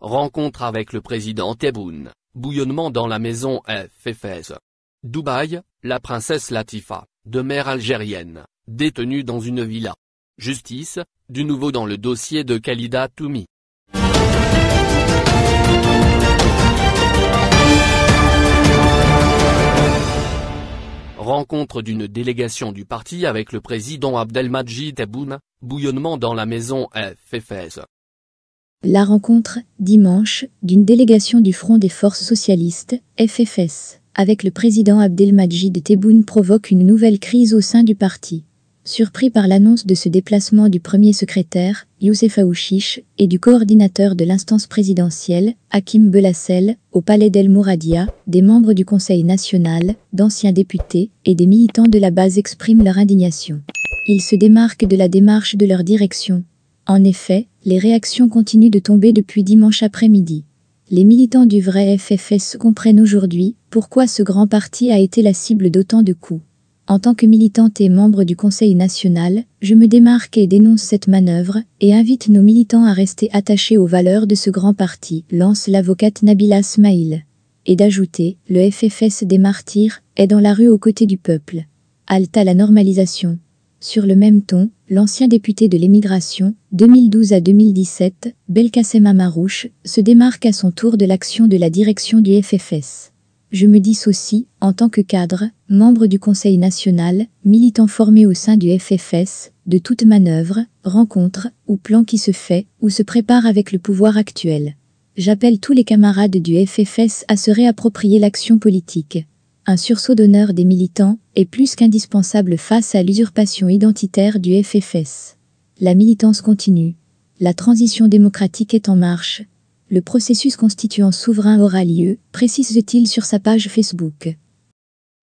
Rencontre avec le président Tebboune, bouillonnement dans la maison FFS. Dubaï, la princesse Latifa, de mère algérienne, détenue dans une villa. Justice, du nouveau dans le dossier de Khalida Toumi. Rencontre d'une délégation du parti avec le président Abdelmadjid Tebboune, bouillonnement dans la maison FFS. La rencontre, dimanche, d'une délégation du Front des Forces Socialistes, FFS, avec le président Abdelmajid Tebboune provoque une nouvelle crise au sein du parti. Surpris par l'annonce de ce déplacement du premier secrétaire, Youssef Aouchich, et du coordinateur de l'instance présidentielle, Hakim Belassel, au palais d'El Mouradia, des membres du Conseil national, d'anciens députés et des militants de la base expriment leur indignation. Ils se démarquent de la démarche de leur direction, en effet, les réactions continuent de tomber depuis dimanche après-midi. Les militants du vrai FFS comprennent aujourd'hui pourquoi ce grand parti a été la cible d'autant de coups. En tant que militante et membre du Conseil national, je me démarque et dénonce cette manœuvre et invite nos militants à rester attachés aux valeurs de ce grand parti, lance l'avocate Nabila Smail. Et d'ajouter, le FFS des martyrs est dans la rue aux côtés du peuple. Alta la normalisation. Sur le même ton, l'ancien député de l'émigration, 2012 à 2017, Belkacem Amarouche, se démarque à son tour de l'action de la direction du FFS. Je me dissocie, en tant que cadre, membre du Conseil national, militant formé au sein du FFS, de toute manœuvre, rencontre, ou plan qui se fait, ou se prépare avec le pouvoir actuel. J'appelle tous les camarades du FFS à se réapproprier l'action politique un sursaut d'honneur des militants est plus qu'indispensable face à l'usurpation identitaire du FFS. La militance continue. La transition démocratique est en marche. Le processus constituant souverain aura lieu, précise-t-il sur sa page Facebook.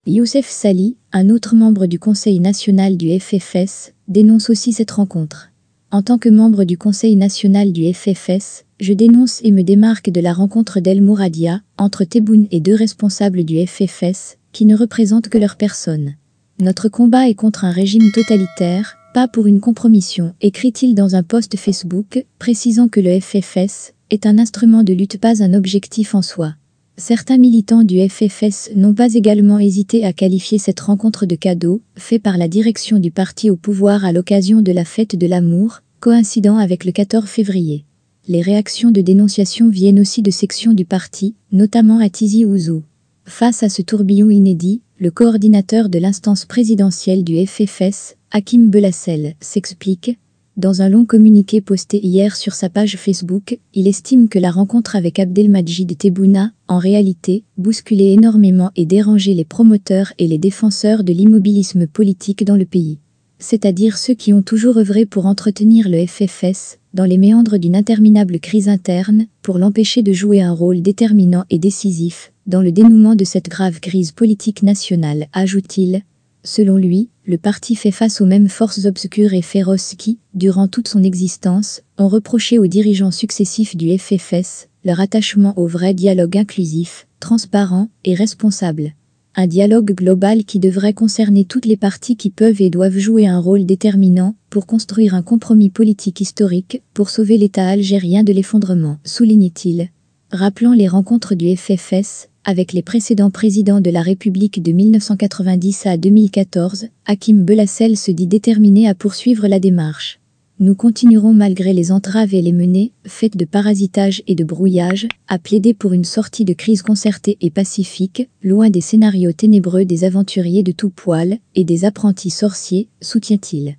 Youssef Sali, un autre membre du Conseil national du FFS, dénonce aussi cette rencontre. En tant que membre du Conseil national du FFS, je dénonce et me démarque de la rencontre d'El Mouradia entre Tebboune et deux responsables du FFS qui ne représentent que leur personne. Notre combat est contre un régime totalitaire, pas pour une compromission, écrit-il dans un post Facebook, précisant que le FFS est un instrument de lutte pas un objectif en soi. Certains militants du FFS n'ont pas également hésité à qualifier cette rencontre de cadeau fait par la direction du parti au pouvoir à l'occasion de la fête de l'amour, coïncidant avec le 14 février. Les réactions de dénonciation viennent aussi de sections du parti, notamment à Tizi Ouzou. Face à ce tourbillon inédit, le coordinateur de l'instance présidentielle du FFS, Hakim Belassel, s'explique. Dans un long communiqué posté hier sur sa page Facebook, il estime que la rencontre avec Abdelmajid Tebouna, en réalité, bousculait énormément et dérangeait les promoteurs et les défenseurs de l'immobilisme politique dans le pays c'est-à-dire ceux qui ont toujours œuvré pour entretenir le FFS, dans les méandres d'une interminable crise interne, pour l'empêcher de jouer un rôle déterminant et décisif dans le dénouement de cette grave crise politique nationale, ajoute-t-il. Selon lui, le parti fait face aux mêmes forces obscures et féroces qui, durant toute son existence, ont reproché aux dirigeants successifs du FFS leur attachement au vrai dialogue inclusif, transparent et responsable. Un dialogue global qui devrait concerner toutes les parties qui peuvent et doivent jouer un rôle déterminant pour construire un compromis politique historique pour sauver l'État algérien de l'effondrement, souligne-t-il. Rappelant les rencontres du FFS avec les précédents présidents de la République de 1990 à 2014, Hakim Belassel se dit déterminé à poursuivre la démarche. Nous continuerons malgré les entraves et les menées, faites de parasitage et de brouillage, à plaider pour une sortie de crise concertée et pacifique, loin des scénarios ténébreux des aventuriers de tout poil et des apprentis sorciers, soutient-il.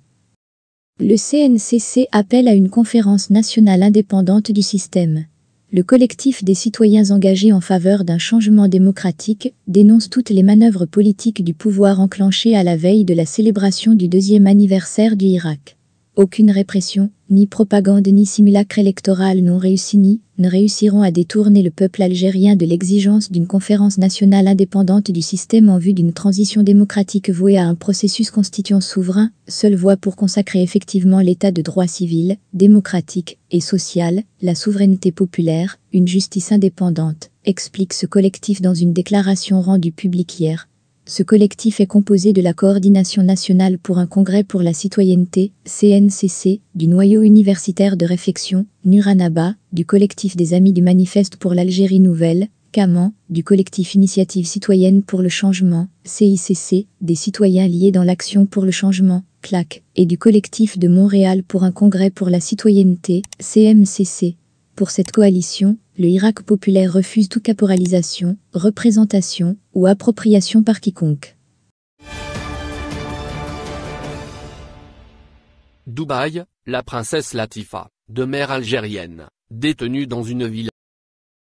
Le CNCC appelle à une conférence nationale indépendante du système. Le collectif des citoyens engagés en faveur d'un changement démocratique dénonce toutes les manœuvres politiques du pouvoir enclenchées à la veille de la célébration du deuxième anniversaire du Irak. Aucune répression, ni propagande ni simulacre électoral n'ont réussi ni ne réussiront à détourner le peuple algérien de l'exigence d'une conférence nationale indépendante du système en vue d'une transition démocratique vouée à un processus constituant souverain, seule voie pour consacrer effectivement l'état de droit civil, démocratique et social, la souveraineté populaire, une justice indépendante, explique ce collectif dans une déclaration rendue publique hier. Ce collectif est composé de la Coordination nationale pour un congrès pour la citoyenneté, CNCC, du noyau universitaire de réflexion, Nuranaba, du collectif des Amis du Manifeste pour l'Algérie nouvelle, CAMAN, du collectif Initiative citoyenne pour le changement, CICC, des citoyens liés dans l'action pour le changement, CLAC, et du collectif de Montréal pour un congrès pour la citoyenneté, CMCC. Pour cette coalition, le Irak populaire refuse toute caporalisation, représentation ou appropriation par quiconque. Dubaï, la princesse Latifa, de mère algérienne, détenue dans une ville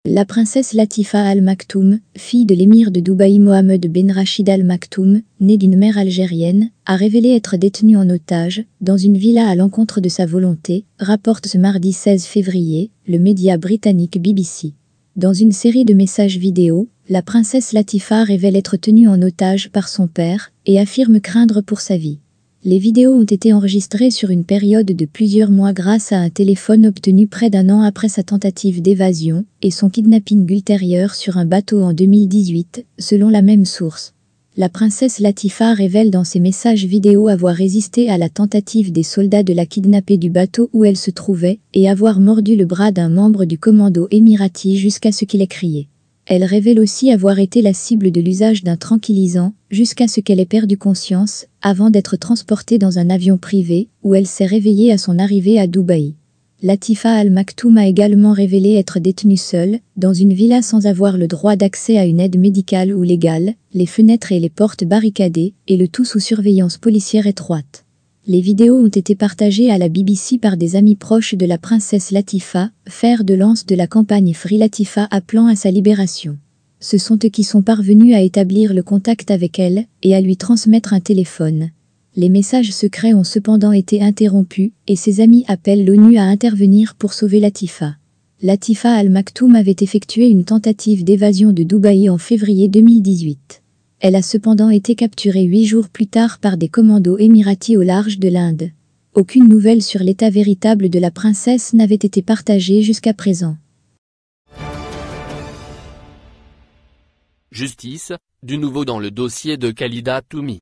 la princesse Latifa Al Maktoum, fille de l'émir de Dubaï Mohamed Ben Rachid Al Maktoum, née d'une mère algérienne, a révélé être détenue en otage dans une villa à l'encontre de sa volonté, rapporte ce mardi 16 février le média britannique BBC. Dans une série de messages vidéo, la princesse Latifa révèle être tenue en otage par son père et affirme craindre pour sa vie. Les vidéos ont été enregistrées sur une période de plusieurs mois grâce à un téléphone obtenu près d'un an après sa tentative d'évasion et son kidnapping ultérieur sur un bateau en 2018, selon la même source. La princesse Latifa révèle dans ses messages vidéo avoir résisté à la tentative des soldats de la kidnapper du bateau où elle se trouvait et avoir mordu le bras d'un membre du commando émirati jusqu'à ce qu'il ait crié. Elle révèle aussi avoir été la cible de l'usage d'un tranquillisant jusqu'à ce qu'elle ait perdu conscience avant d'être transportée dans un avion privé où elle s'est réveillée à son arrivée à Dubaï. Latifa Al-Maktoum a également révélé être détenue seule, dans une villa sans avoir le droit d'accès à une aide médicale ou légale, les fenêtres et les portes barricadées, et le tout sous surveillance policière étroite. Les vidéos ont été partagées à la BBC par des amis proches de la princesse Latifa, faire de lance de la campagne Free Latifa appelant à sa libération. Ce sont eux qui sont parvenus à établir le contact avec elle et à lui transmettre un téléphone. Les messages secrets ont cependant été interrompus et ses amis appellent l'ONU à intervenir pour sauver Latifa. Latifa Al-Maktoum avait effectué une tentative d'évasion de Dubaï en février 2018. Elle a cependant été capturée huit jours plus tard par des commandos émiratis au large de l'Inde. Aucune nouvelle sur l'état véritable de la princesse n'avait été partagée jusqu'à présent. Justice, du nouveau dans le dossier de Khalida Toumi.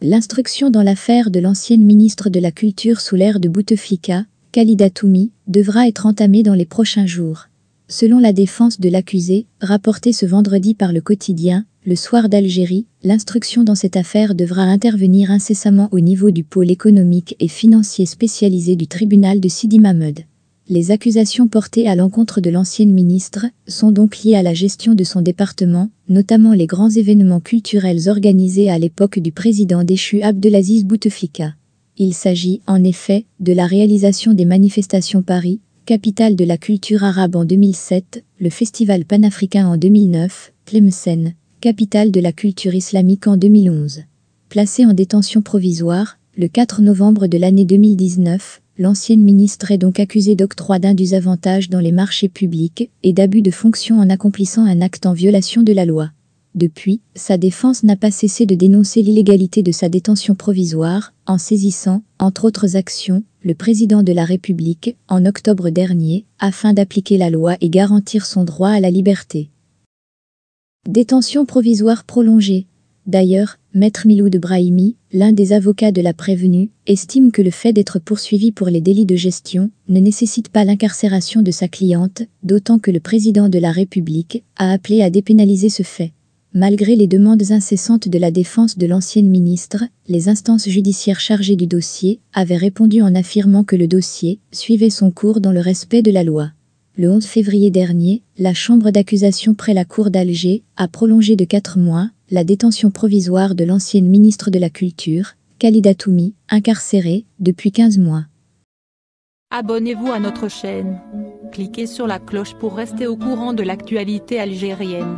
L'instruction dans l'affaire de l'ancienne ministre de la Culture sous l'ère de Bouteflika, Khalida Toumi, devra être entamée dans les prochains jours. Selon la défense de l'accusé, rapportée ce vendredi par le quotidien, le soir d'Algérie, l'instruction dans cette affaire devra intervenir incessamment au niveau du pôle économique et financier spécialisé du tribunal de Sidi Mahmoud. Les accusations portées à l'encontre de l'ancienne ministre sont donc liées à la gestion de son département, notamment les grands événements culturels organisés à l'époque du président déchu Abdelaziz Bouteflika. Il s'agit, en effet, de la réalisation des manifestations Paris, capitale de la culture arabe en 2007, le Festival panafricain en 2009, Tlemcen, capitale de la culture islamique en 2011. Placé en détention provisoire, le 4 novembre de l'année 2019, l'ancienne ministre est donc accusée d'octroi d'un désavantage dans les marchés publics et d'abus de fonction en accomplissant un acte en violation de la loi. Depuis, sa défense n'a pas cessé de dénoncer l'illégalité de sa détention provisoire, en saisissant, entre autres actions, le président de la République, en octobre dernier, afin d'appliquer la loi et garantir son droit à la liberté. Détention provisoire prolongée. D'ailleurs, Maître Miloud Brahimi, l'un des avocats de la prévenue, estime que le fait d'être poursuivi pour les délits de gestion ne nécessite pas l'incarcération de sa cliente, d'autant que le président de la République a appelé à dépénaliser ce fait. Malgré les demandes incessantes de la défense de l'ancienne ministre, les instances judiciaires chargées du dossier avaient répondu en affirmant que le dossier suivait son cours dans le respect de la loi. Le 11 février dernier, la chambre d'accusation près la cour d'Alger a prolongé de 4 mois la détention provisoire de l'ancienne ministre de la Culture, Khalida Toumi, incarcérée depuis 15 mois. Abonnez-vous à notre chaîne. Cliquez sur la cloche pour rester au courant de l'actualité algérienne.